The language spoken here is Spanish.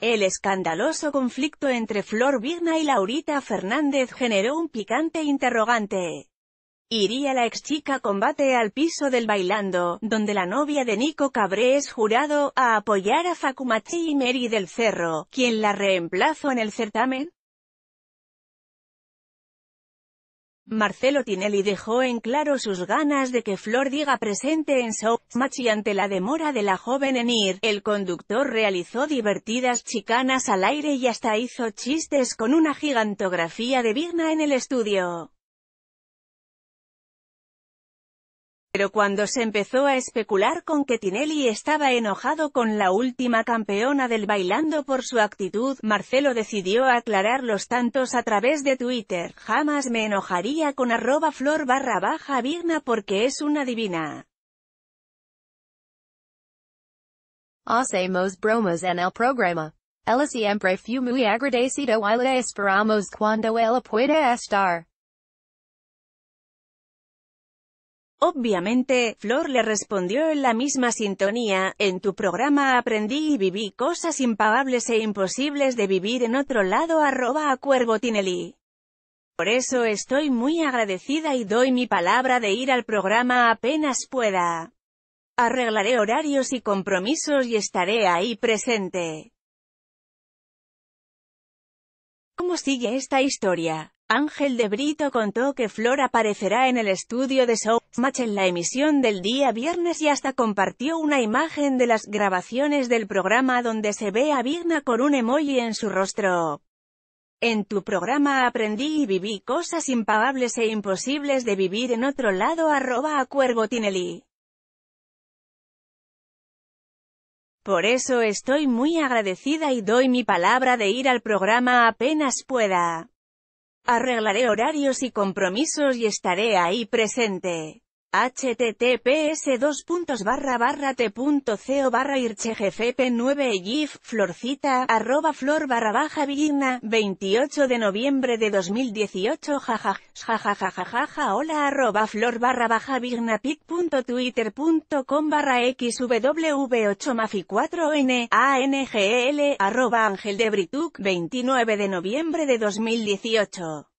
El escandaloso conflicto entre Flor Vigna y Laurita Fernández generó un picante interrogante. Iría la ex chica combate al piso del bailando, donde la novia de Nico Cabré es jurado, a apoyar a Facumachi y Mary del Cerro, quien la reemplazó en el certamen. Marcelo Tinelli dejó en claro sus ganas de que Flor diga presente en Match y ante la demora de la joven en ir, el conductor realizó divertidas chicanas al aire y hasta hizo chistes con una gigantografía de Vigna en el estudio. Pero cuando se empezó a especular con que Tinelli estaba enojado con la última campeona del bailando por su actitud, Marcelo decidió aclarar los tantos a través de Twitter. Jamás me enojaría con arroba flor barra baja vigna porque es una divina. Hacemos bromas en el programa. siempre fue muy agradecido y le esperamos cuando él pueda estar. Obviamente, Flor le respondió en la misma sintonía, en tu programa aprendí y viví cosas impagables e imposibles de vivir en otro lado arroba a Cuervo Tinelli. Por eso estoy muy agradecida y doy mi palabra de ir al programa apenas pueda. Arreglaré horarios y compromisos y estaré ahí presente. ¿Cómo sigue esta historia? Ángel de Brito contó que Flor aparecerá en el estudio de Showmatch en la emisión del día viernes y hasta compartió una imagen de las grabaciones del programa donde se ve a Vigna con un emoji en su rostro. En tu programa aprendí y viví cosas impagables e imposibles de vivir en otro lado arroba a Cuervo Tinelli. Por eso estoy muy agradecida y doy mi palabra de ir al programa apenas pueda. Arreglaré horarios y compromisos y estaré ahí presente https 2 barra barra t.co barra irchegfp 9 gif florcita arroba flor barra baja vigna 28 de noviembre de 2018 jajajajajaja hola arroba flor barra baja vigna com barra xww 8 mafi 4 n arroba ángel de brituc 29 de noviembre de 2018